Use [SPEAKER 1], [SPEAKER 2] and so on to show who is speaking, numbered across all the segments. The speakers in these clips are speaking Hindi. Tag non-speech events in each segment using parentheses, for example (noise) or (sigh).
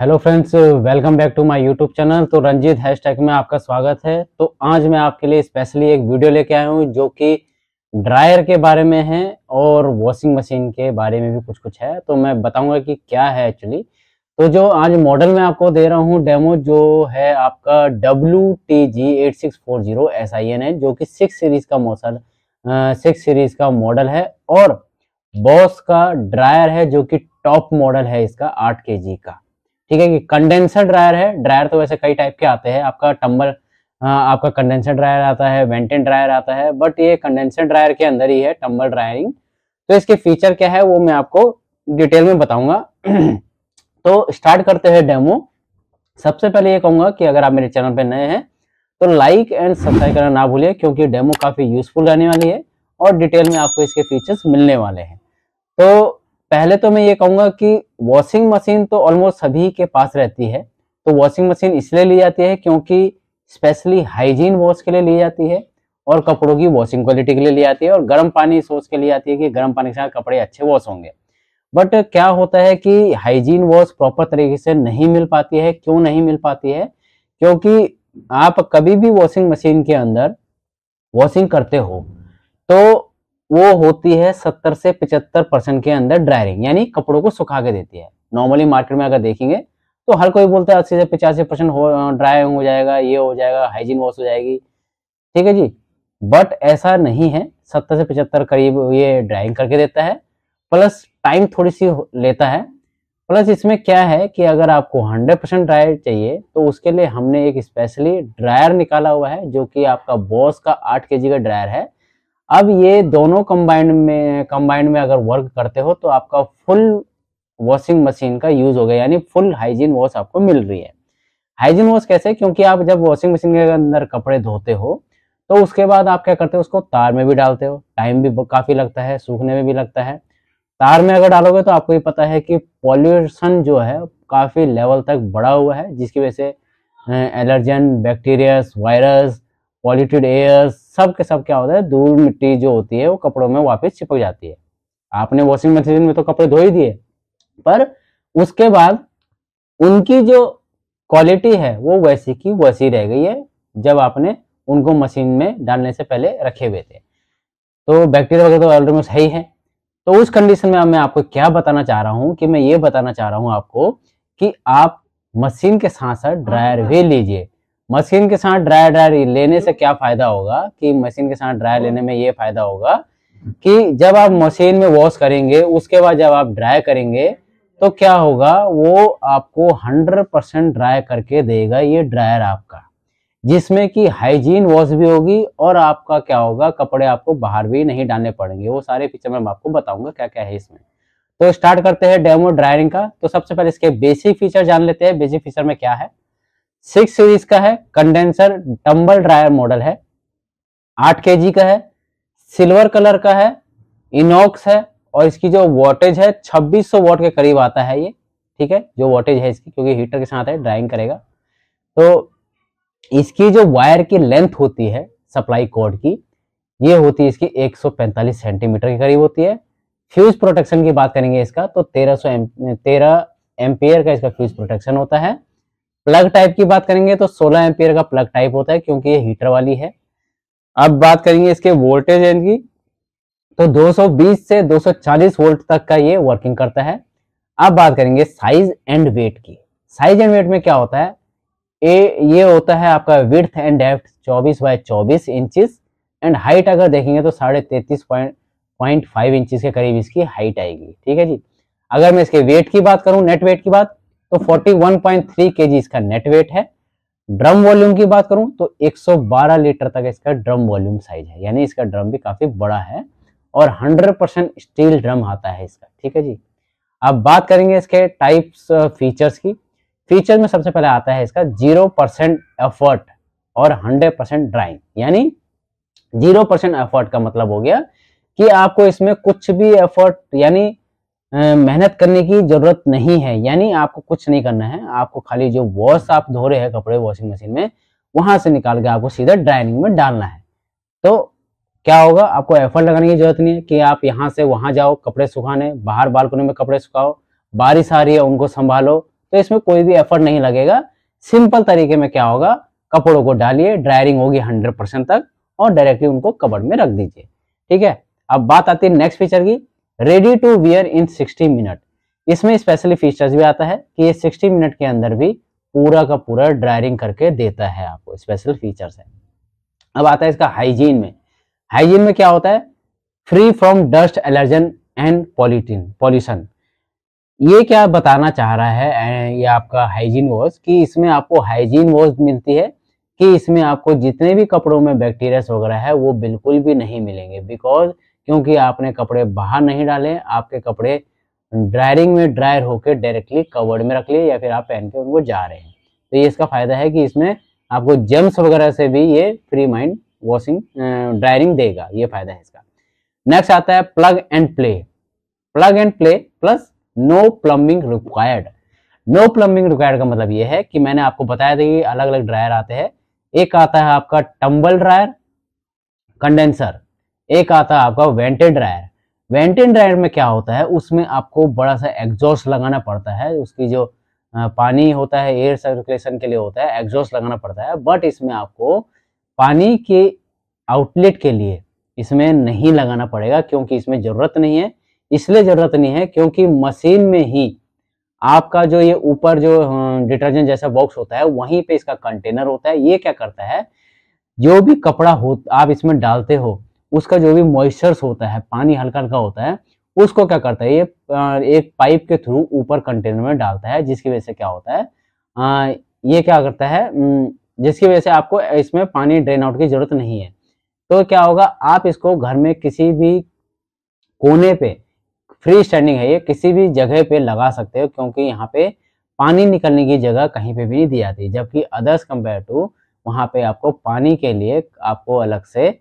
[SPEAKER 1] Hello friends welcome back to my YouTube channel तो रंजीत हैशटैग में आपका स्वागत है तो आज मैं आपके लिए स्पेशली एक वीडियो लेके आया हूँ जो कि ड्रायर के बारे में है और वॉशिंग मशीन के बारे में भी कुछ कुछ है तो मैं बताऊंगा कि क्या है एक्चुअली तो जो आज मॉडल मैं आपको दे रहा हूँ डेमो जो है आपका W T G eight six four zero S I N है जो कि सिक्स सीरीज का मॉडल सिक्स सीरीज का मॉडल है और बॉस का ड्रायर है जो कि टॉप मॉडल है इसका आठ के जी का ठीक है कि कंडेंसर ड्रायर है ड्रायर तो वैसे कई टाइप के आते हैं आपका टम्बर आपका कंडेंसर ड्रायर आता है वेंटेन ड्रायर आता है बट ये कंडेंसर ड्रायर के अंदर ही है टम्बर ड्रायरिंग तो इसके फीचर क्या है वो मैं आपको डिटेल में बताऊंगा (clears throat) तो स्टार्ट करते हैं डेमो सबसे पहले ये कहूंगा कि अगर आप मेरे चैनल पे नए हैं तो लाइक एंड सब्सक्राइब करना ना भूलिए क्योंकि डेमो काफ़ी यूजफुल रहने वाली है और डिटेल में आपको इसके फीचर्स मिलने वाले हैं तो पहले तो मैं ये कहूँगा कि वॉशिंग मशीन तो ऑलमोस्ट सभी के पास रहती है तो वॉशिंग मशीन इसलिए ली जाती है क्योंकि स्पेशली हाइजीन वॉश के लिए ली जाती है और कपड़ों की वॉशिंग क्वालिटी के लिए ली जाती है और गर्म पानी सोच के लिए आती है कि गर्म पानी के साथ कपड़े अच्छे वॉश होंगे बट क्या होता है कि हाइजीन वॉश प्रॉपर तरीके से नहीं मिल पाती है क्यों नहीं मिल पाती है क्योंकि आप कभी भी वॉशिंग मशीन के अंदर वॉशिंग करते हो तो वो होती है सत्तर से पिछहत्तर परसेंट के अंदर ड्रायरिंग यानी कपड़ों को सुखा के देती है नॉर्मली मार्केट में अगर देखेंगे तो हर कोई बोलता है अस्सी से पिचासी परसेंट हो ड्राई हो जाएगा ये हो जाएगा हाइजीन वॉश हो जाएगी ठीक है जी बट ऐसा नहीं है सत्तर से पिछहत्तर करीब ये ड्राइंग करके देता है प्लस टाइम थोड़ी सी लेता है प्लस इसमें क्या है कि अगर आपको 100 परसेंट ड्रायर चाहिए तो उसके लिए हमने एक स्पेशली ड्रायर निकाला हुआ है जो कि आपका बॉस का 8 के का ड्रायर है अब ये दोनों कंबाइंड में कंबाइंड में अगर वर्क करते हो तो आपका फुल वॉशिंग मशीन का यूज हो गया यानी फुल हाइजीन वॉश आपको मिल रही है हाइजीन वॉश कैसे क्योंकि आप जब वॉशिंग मशीन के अंदर कपड़े धोते हो तो उसके बाद आप क्या करते हो उसको तार में भी डालते हो टाइम भी काफ़ी लगता है सूखने में भी लगता है तार में अगर डालोगे तो आपको ये पता है कि पॉल्यूशन जो है काफ़ी लेवल तक बढ़ा हुआ है जिसकी वजह से allergen bacterias virus polluted airs सब के सब क्या होता है धूल मिट्टी जो होती है वो कपड़ों में वापस चिपक जाती है आपने वॉशिंग मशीन में तो कपड़े धो ही दिए पर उसके बाद उनकी जो क्वालिटी है वो वैसी की वैसी रह गई है जब आपने उनको मशीन में डालने से पहले रखे हुए थे तो बैक्टीरिया वगैरह तो ऑलमोस्ट सही है तो उस कंडीशन में मैं आपको क्या बताना चाह रहा हूँ कि मैं ये बताना चाह रहा हूँ आपको कि आप मशीन के साथ साथ ड्रायर भी लीजिए मशीन के साथ ड्रायर ड्रायर लेने से हम्म। क्या फायदा होगा कि मशीन के साथ ड्रायर हाँ। लेने में ये फायदा होगा कि जब आप मशीन में वॉश करेंगे उसके बाद जब आप ड्राई करेंगे तो क्या होगा वो आपको 100 परसेंट ड्राई करके देगा ये ड्रायर आपका जिसमें कि हाइजीन वॉश भी होगी और आपका क्या होगा कपड़े आपको बाहर भी नहीं डालने पड़ेंगे वो सारे फीचर मैं आपको बताऊंगा क्या क्या है इसमें तो स्टार्ट करते हैं डेमो ड्रायरिंग का तो सबसे पहले इसके बेसिक फीचर जान लेते हैं बेसिक फीचर में क्या है सिक्स सीरीज का है कंडेंसर डम्बल ड्रायर मॉडल है आठ के का है सिल्वर कलर का है इनॉक्स है और इसकी जो वोटेज है 2600 वोट के करीब आता है ये ठीक है जो वोटेज है इसकी क्योंकि हीटर के साथ है ड्राइंग करेगा तो इसकी जो वायर की लेंथ होती है सप्लाई कोड की ये होती है इसकी 145 सेंटीमीटर के करीब होती है फ्यूज प्रोटेक्शन की बात करेंगे इसका तो 1300 सौ तेरह का इसका फ्यूज प्रोटेक्शन होता है प्लग टाइप की बात करेंगे तो 16 एम्पियर का प्लग टाइप होता है क्योंकि ये हीटर वाली है अब बात करेंगे इसके वोल्टेज रेंज की तो 220 से 240 वोल्ट तक का ये वर्किंग करता है अब बात करेंगे साइज एंड वेट की साइज एंड वेट में क्या होता है ए ये होता है आपका width and depth 24 by 24 inches and height अगर देखेंगे तो साढ़े तैतीस पॉइंट पॉइंट फाइव के करीब इसकी हाइट आएगी ठीक है जी अगर मैं इसके वेट की बात करूँ नेट वेट की बात तो 41.3 केजी इसका नेट वेट है ड्रम वॉल्यूम की बात करूं तो 112 लीटर तक इसका ड्रम वॉल्यूम साइज है यानी इसका ड्रम भी काफी बड़ा है और 100 परसेंट स्टील ड्रम आता है इसका ठीक है जी अब बात करेंगे इसके टाइप्स फीचर्स की फीचर में सबसे पहले आता है इसका जीरो परसेंट एफर्ट और हंड्रेड परसेंट ड्राइंग यानी जीरो परसेंट एफर्ट का मतलब हो गया कि आपको इसमें कुछ भी एफर्ट यानी मेहनत करने की जरूरत नहीं है यानी आपको कुछ नहीं करना है आपको खाली जो वॉश आप धो रहे हैं कपड़े वॉशिंग मशीन में वहां से निकाल के आपको सीधा ड्राइनिंग में डालना है तो क्या होगा आपको एफर्ट लगाने की जरूरत नहीं है कि आप यहाँ से वहां जाओ कपड़े सुखाने बाहर बालकनी में कपड़े सुखाओ बारिश आ रही है उनको संभालो तो इसमें कोई भी एफर्ट नहीं लगेगा सिंपल तरीके में क्या होगा कपड़ों को डालिए ड्रायरिंग होगी हंड्रेड परसेंट तक और डायरेक्टली उनको कबड़ में रख दीजिए ठीक है अब बात आती है नेक्स्ट फीचर की ready to wear in 60 minute इसमें स्पेशली फीचर्स भी आता है कि ये 60 मिनट के अंदर भी पूरा का पूरा ड्रायरिंग करके देता है आपको स्पेशल फीचर्स है अब आता है इसका हाइजीन में हाइजीन में क्या होता है free from dust allergen and polythene pollution ये क्या बताना चाह रहा है अं, ये आपका हाइजीन वॉश कि इसमें आपको हाइजीन वॉश मिलती है कि इसमें आपको जितने भी कपड़ों में बैक्टीरियास वगैरह है वो बिल्कुल भी नहीं मिलेंगे बिकॉज क्योंकि आपने कपड़े बाहर नहीं डाले आपके कपड़े ड्रायरिंग में ड्रायर होकर डायरेक्टली कवर्ड में रख लिए या फिर आप पहन के उनको जा रहे हैं तो ये इसका फायदा है कि इसमें आपको जम्स वगैरह से भी ये फ्री माइंड वॉशिंग ड्रायरिंग देगा ये फायदा है इसका नेक्स्ट आता है plug and play plug and play plus no plumbing required no plumbing required का मतलब ये है कि मैंने आपको बताया था कि अलग अलग ड्रायर आते हैं एक आता है आपका टम्बल ड्रायर कंडेंसर एक आता है आपका वेंटेड ड्रायर वेंटेड ड्रायर में क्या होता है उसमें आपको बड़ा सा एग्जॉस्ट लगाना पड़ता है उसकी जो पानी होता है एयर सर्कुलेशन के लिए होता है एग्जॉस्ट लगाना पड़ता है बट इसमें आपको पानी के आउटलेट के लिए इसमें नहीं लगाना पड़ेगा क्योंकि इसमें ज़रूरत नहीं है इसलिए ज़रूरत नहीं है क्योंकि मशीन में ही आपका जो ये ऊपर जो डिटर्जेंट जैसा बॉक्स होता है वहीं पे इसका कंटेनर होता है ये क्या करता है जो भी कपड़ा हो आप इसमें डालते हो उसका जो भी मॉइस्चर्स होता है पानी हल्का हल्का होता है उसको क्या करता है ये एक पाइप के थ्रू ऊपर कंटेनर में डालता है जिसकी वजह से क्या होता है आ, ये क्या करता है जिसकी वजह से आपको इसमें पानी ड्रेन आउट की जरूरत नहीं है तो क्या होगा आप इसको घर में किसी भी कोने पे फ्री स्टैंडिंग है ये किसी भी जगह पे लगा सकते हो क्योंकि यहाँ पे पानी निकलने की जगह कहीं पे भी नहीं दी जाती जबकि अदर्स कंपेयर टू वहाँ पे आपको पानी के लिए आपको अलग से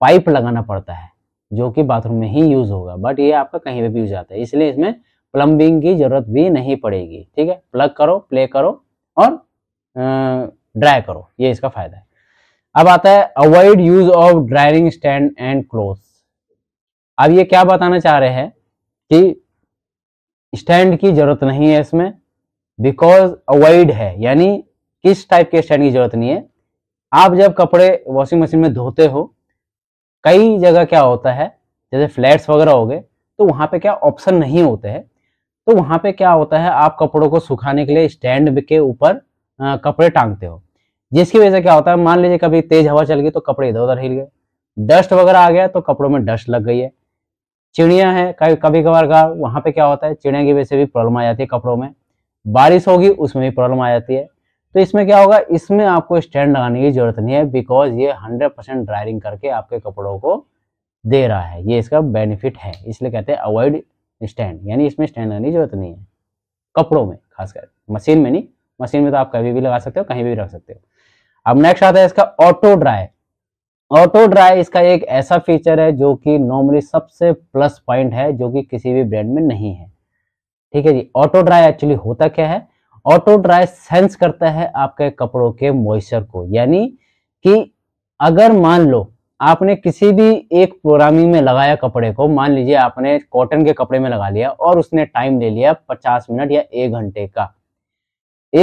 [SPEAKER 1] पाइप लगाना पड़ता है जो कि बाथरूम में ही यूज होगा बट ये आपका कहीं पर भी यूज आता है इसलिए इसमें प्लम्बिंग की जरूरत भी नहीं पड़ेगी ठीक है प्लग करो प्ले करो और ड्राई करो ये इसका फायदा है अब आता है avoid use of drying stand and cloth अब ये क्या बताना चाह रहे हैं कि स्टैंड की जरूरत नहीं है इसमें बिकॉज अवॉइड है यानी किस टाइप के स्टैंड की जरूरत नहीं है आप जब कपड़े वॉशिंग मशीन में धोते हो कई जगह क्या होता है जैसे फ्लैट्स वगैरह हो गए तो वहाँ पे क्या ऑप्शन नहीं होते हैं तो वहाँ पे क्या होता है आप कपड़ों को सुखाने के लिए स्टैंड के ऊपर कपड़े टांगते हो जिसकी वजह से क्या होता है मान लीजिए कभी तेज हवा चल गई तो कपड़े इधर उधर हिल गए डस्ट वगैरह आ गया तो कपड़ों में डस्ट लग गई है चिड़िया है कभी कभार का वहाँ पे क्या होता है चिड़िया की वजह से भी प्रॉब्लम आ जाती है कपड़ों में बारिश होगी उसमें भी प्रॉब्लम आ जाती है तो इसमें क्या होगा इसमें आपको स्टैंड लगाने की जरूरत नहीं है बिकॉज ये हंड्रेड परसेंट ड्रायरिंग करके आपके कपड़ों को दे रहा है ये इसका बेनिफिट है इसलिए कहते हैं अवॉइड स्टैंड यानी इसमें स्टैंड लगाने की जरूरत नहीं है कपड़ों में खासकर मशीन में नहीं मशीन में तो आप कभी भी लगा सकते हो कहीं भी रख सकते हो अब नेक्स्ट आता है इसका ऑटो ड्राई ऑटो ड्राई इसका एक ऐसा फीचर है जो कि नॉर्मली सबसे प्लस पॉइंट है जो कि किसी भी ब्रांड में नहीं है ठीक है जी ऑटो ड्राई एक्चुअली होता क्या है ऑटो ड्राई सेंस करता है आपके कपड़ों के मॉइस्चर को यानी कि अगर मान लो आपने किसी भी एक प्रोग्रामिंग में लगाया कपड़े को मान लीजिए आपने कॉटन के कपड़े में लगा लिया और उसने टाइम ले लिया पचास मिनट या एक घंटे का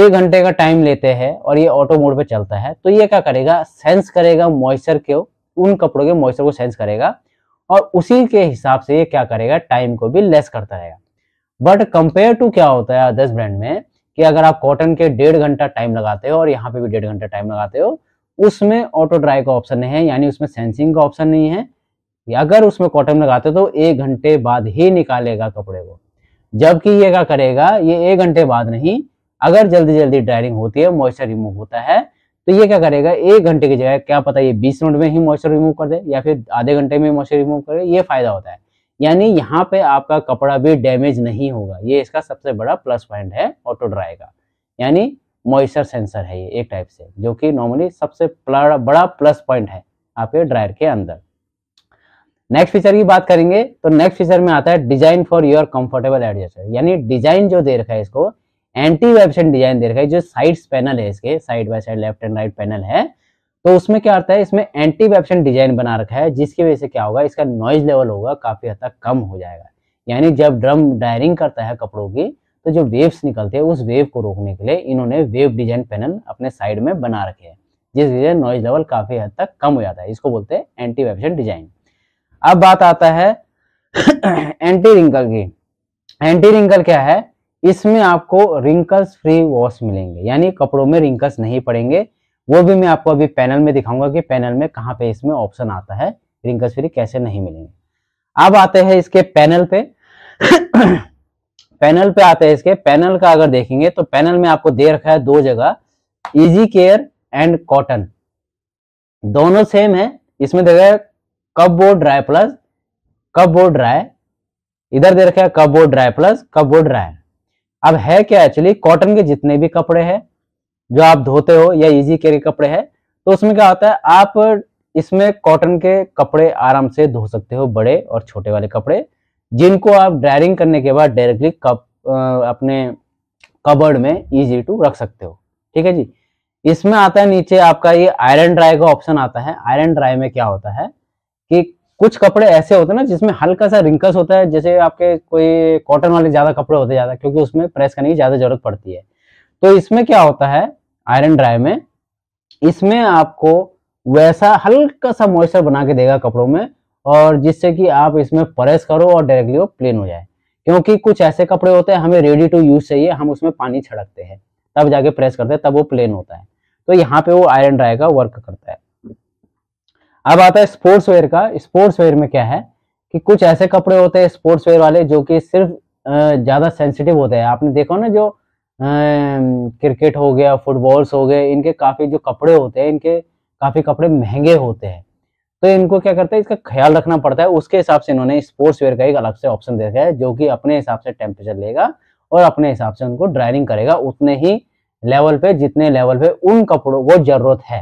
[SPEAKER 1] एक घंटे का टाइम लेते हैं और ये ऑटो मोड पे चलता है तो ये क्या करेगा सेंस करेगा मॉइस्चर के उन कपड़ों के मॉइस्चर को सेंस करेगा और उसी के हिसाब से ये क्या करेगा टाइम को भी लेस करता रहेगा बट कंपेयर टू क्या होता है अदर्स ब्रांड में कि अगर आप कॉटन के डेढ़ घंटा टाइम लगाते हो और यहाँ पे भी डेढ़ घंटा टाइम लगाते हो उसमें ऑटो ड्राई का ऑप्शन नहीं है यानी उसमें सेंसिंग का ऑप्शन नहीं है अगर उसमें कॉटन लगाते हो तो एक घंटे बाद ही निकालेगा कपड़े को जबकि ये क्या करेगा ये एक घंटे बाद नहीं अगर जल्दी जल्दी ड्राइंग होती है मॉइस्चर रिमूव होता है तो ये क्या करेगा एक घंटे की जगह क्या पता ये बीस मिनट में ही मॉइस्चर रिमूव कर दे या फिर आधे घंटे में मॉइस्चर रिमूव करे ये फायदा होता है यानी यहाँ पे आपका कपड़ा भी डैमेज नहीं होगा ये इसका सबसे बड़ा प्लस पॉइंट है ऑटो ड्राई का यानी मॉइस्चर सेंसर है ये एक टाइप से जो कि नॉर्मली सबसे बड़ा प्लस पॉइंट है आपके ड्रायर के अंदर नेक्स्ट फीचर की बात करेंगे तो नेक्स्ट फीचर में आता है design for your comfortable adjuster यानी डिजाइन जो दे रखा है इसको एंटी वेबसेंट डिजाइन दे रखा है जो साइड पैनल है इसके side by side left and right panel है तो उसमें क्या आता है इसमें एंटी वेपसन डिजाइन बना रखा है जिसकी वजह से क्या होगा इसका नॉइज लेवल होगा काफी हद तक कम हो जाएगा यानी जब ड्रम डायरिंग करता है कपड़ों की तो जो वेव्स निकलते हैं उस वेव को रोकने के लिए इन्होंने वेव डिजाइन पैनल अपने साइड में बना रखे हैं जिस वजह नॉइज लेवल काफी हद तक कम हो जाता है इसको बोलते हैं एंटी वेपसन डिजाइन अब बात आता है एंटी (coughs) रिंकल की एंटी रिंकल क्या है इसमें आपको रिंकल्स फ्री वॉश मिलेंगे यानी कपड़ों में रिंकल्स नहीं पड़ेंगे वो भी मैं आपको अभी पैनल में दिखाऊंगा कि पैनल में कहाँ पे इसमें ऑप्शन आता है रिंकस फ्री कैसे नहीं मिलेंगे अब आते हैं इसके पैनल पे पैनल पे आते हैं इसके पैनल का अगर देखेंगे तो पैनल में आपको दे रखा है दो जगह इजी केयर एंड कॉटन दोनों सेम है इसमें देखा है cupboard dry plus cupboard dry इधर दे रखा है cupboard dry plus cupboard dry अब है क्या एक्चुअली कॉटन के जितने भी कपड़े हैं जो आप धोते हो या इजी कैरी कपड़े हैं तो उसमें क्या होता है आप इसमें कॉटन के कपड़े आराम से धो सकते हो बड़े और छोटे वाले कपड़े जिनको आप ड्रायरिंग करने के बाद डायरेक्टली कप अपने कबर्ड में इजी टू रख सकते हो ठीक है जी इसमें आता है नीचे आपका ये आयरन ड्राई का ऑप्शन आता है आयरन ड्राई में क्या होता है कि कुछ कपड़े ऐसे होते हैं ना जिसमें हल्का सा रिंकस होता है जैसे आपके कोई कॉटन वाले ज्यादा कपड़े होते ज्यादा क्योंकि उसमें प्रेस करने की ज्यादा जरूरत पड़ती है तो इसमें क्या होता है आयरन ड्राई में इसमें आपको वैसा हल्का सा मॉइस्चर बना के देगा कपड़ों में और जिससे कि आप इसमें प्रेस करो और डायरेक्टली वो प्लेन हो जाए क्योंकि कुछ ऐसे कपड़े होते हैं हमें रेडी टू यूज चाहिए हम उसमें पानी छिड़कते हैं तब जाके प्रेस करते हैं तब वो प्लेन होता है तो यहाँ पे वो आयरन ड्राई का वर्क करता है अब आता है स्पोर्ट्स वेयर का स्पोर्ट्स वेयर में क्या है कि कुछ ऐसे कपड़े होते हैं स्पोर्ट्स वेयर वाले जो कि सिर्फ ज़्यादा सेंसिटिव होते हैं आपने देखो ना जो क्रिकेट हो गया फुटबॉल्स हो गए इनके काफ़ी जो कपड़े होते हैं इनके काफ़ी कपड़े महंगे होते हैं तो इनको क्या करते हैं इसका ख्याल रखना पड़ता है उसके हिसाब से इन्होंने स्पोर्ट्स वेयर का एक अलग से ऑप्शन देखा है जो कि अपने हिसाब से टेम्परेचर लेगा और अपने हिसाब से उनको ड्राइनिंग करेगा उतने ही लेवल पे जितने लेवल पे उन कपड़ों को जरूरत है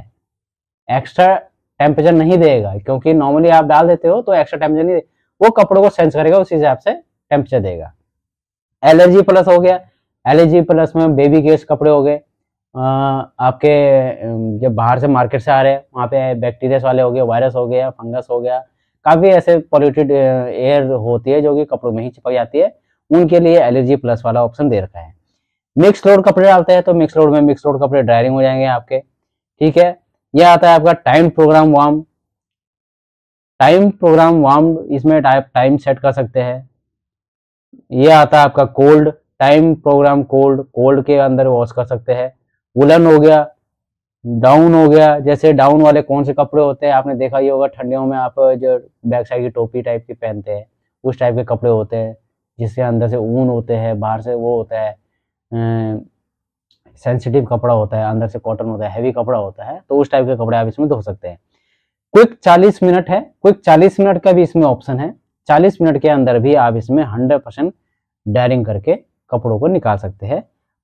[SPEAKER 1] एक्स्ट्रा टेम्परेचर नहीं देगा क्योंकि नॉर्मली आप डाल देते हो तो एक्स्ट्रा टेम्परेचर नहीं वो कपड़ों को सेंस करेगा उस हिसाब से टेम्परेचर देगा एलर्जी प्लस हो गया एल प्लस में बेबी केस कपड़े हो गए आपके जब बाहर से मार्केट से आ रहे हैं वहाँ पे बैक्टीरियास वाले हो गए वायरस हो गया फंगस हो गया काफ़ी ऐसे पॉल्यूटेड एयर होती है जो कि कपड़ों में ही चिपक जाती है उनके लिए एलर्जी प्लस वाला ऑप्शन दे रखा है मिक्स रोड कपड़े डालते हैं तो मिक्स रोड में मिक्स रोड कपड़े ड्रायरिंग हो जाएंगे आपके ठीक है यह आता है आपका time program warm time program warm इसमें टाइप टाइम सेट कर सकते हैं यह आता है आपका cold time program cold cold के अंदर वॉश कर सकते हैं वुलन हो गया डाउन हो गया जैसे डाउन वाले कौन से कपड़े होते हैं आपने देखा ही होगा ठंडियों में आप जो बैक साइड की टोपी टाइप की पहनते हैं उस टाइप के कपड़े होते हैं जिसके अंदर से ऊन होते हैं बाहर से वो होता है सेंसिटिव कपड़ा होता है अंदर से कॉटन होता है हैवी कपड़ा होता है तो उस टाइप के कपड़े आप इसमें धो सकते हैं क्विक 40 मिनट है क्विक 40 मिनट का भी इसमें ऑप्शन है 40 मिनट के अंदर भी आप इसमें 100 परसेंट डायरिंग करके कपड़ों को निकाल सकते हैं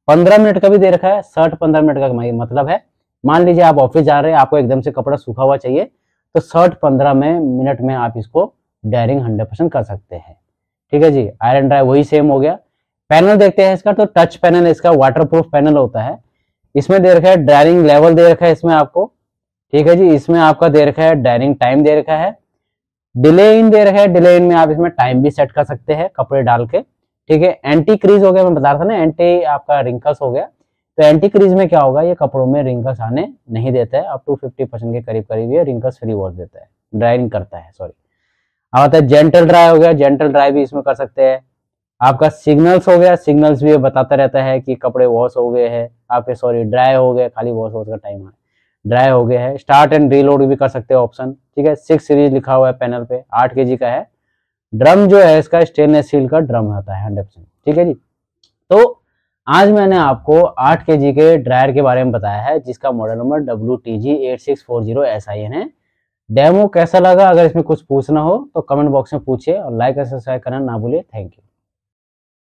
[SPEAKER 1] पंद्रह मिनट का भी दे रखा है शर्ट पंद्रह मिनट का मतलब है मान लीजिए आप ऑफिस जा रहे हैं आपको एकदम से कपड़ा सूखा हुआ चाहिए तो शर्ट पंद्रह में मिनट में आप इसको डायरिंग हंड्रेड परसेंट कर सकते हैं ठीक है जी आयरन ड्राई वही सेम हो गया पैनल देखते हैं इसका तो टच पैनल इसका वाटरप्रूफ पैनल होता है इसमें दे रखा है डायरिंग लेवल दे रखा है इसमें आपको ठीक है जी इसमें आपका दे रखा है डायरिंग टाइम दे रखा है डिले इन दे रखा है डिले इन में आप इसमें टाइम भी सेट कर सकते हैं कपड़े डाल के ठीक है एंटी क्रीज हो गया मैं बता रहा था ना एंटी आपका रिंकल्स हो गया तो एंटी क्रीज में क्या होगा ये कपड़ों में रिंकल्स आने नहीं देता है अप टू फिफ्टी परसेंट के करीब करीब ये रिंकल्स फ्री वॉश देता है ड्राइंग करता है सॉरी अब आता है जेंटल ड्राई हो गया जेंटल ड्राई भी इसमें कर सकते हैं आपका सिग्नल्स हो गया सिग्नल्स भी ये बताता रहता है कि कपड़े वॉश हो गए हैं आपके सॉरी ड्राई हो गए खाली वॉश वॉश का टाइम है ड्राई हो गया है स्टार्ट एंड रीलोड भी कर सकते हैं ऑप्शन ठीक है सिक्स सीरीज लिखा हुआ है पैनल पे आठ के का है ड्रम जो है इसका स्टेनलेस स्टील का ड्रम आता है हंड्रेड परसेंट ठीक है जी तो आज मैंने आपको 8 के जी के ड्रायर के बारे में बताया है जिसका model number W T G eight six four zero S I N है डेमो कैसा लगा अगर इसमें कुछ पूछना हो तो कमेंट बॉक्स में पूछिए और लाइक और सब्सक्राइब करना ना भूलिए थैंक यू